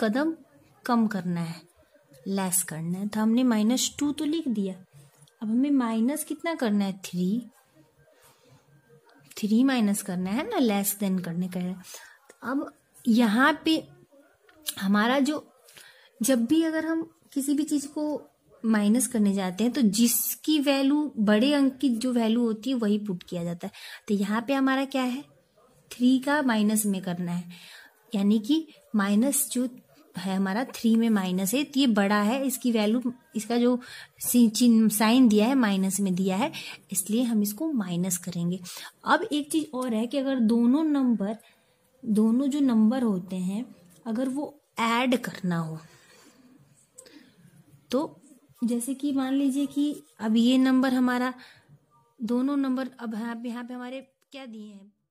कदम कम करना है लेस करना है तो हमने माइनस टू तो लिख दिया अब हमें माइनस कितना करना है थ्री थ्री माइनस करना है ना लेस देन करने का है तो अब यहाँ पे हमारा जो जब भी अगर हम किसी भी चीज़ को माइनस करने जाते हैं तो जिसकी वैल्यू बड़े अंक की जो वैल्यू होती है वही पुट किया जाता है तो यहाँ पे हमारा क्या है थ्री का माइनस में करना है यानी कि माइनस जो है हमारा थ्री में माइनस है तो ये बड़ा है इसकी वैल्यू इसका जो चिन्ह साइन दिया है माइनस में दिया है इसलिए हम इसको माइनस करेंगे अब एक चीज़ और है कि अगर दोनों नंबर दोनों जो नंबर होते हैं अगर वो ऐड करना हो तो जैसे कि मान लीजिए कि अब ये नंबर हमारा दोनों नंबर अब यहाँ पे यहाँ पे हमारे क्या दिए हैं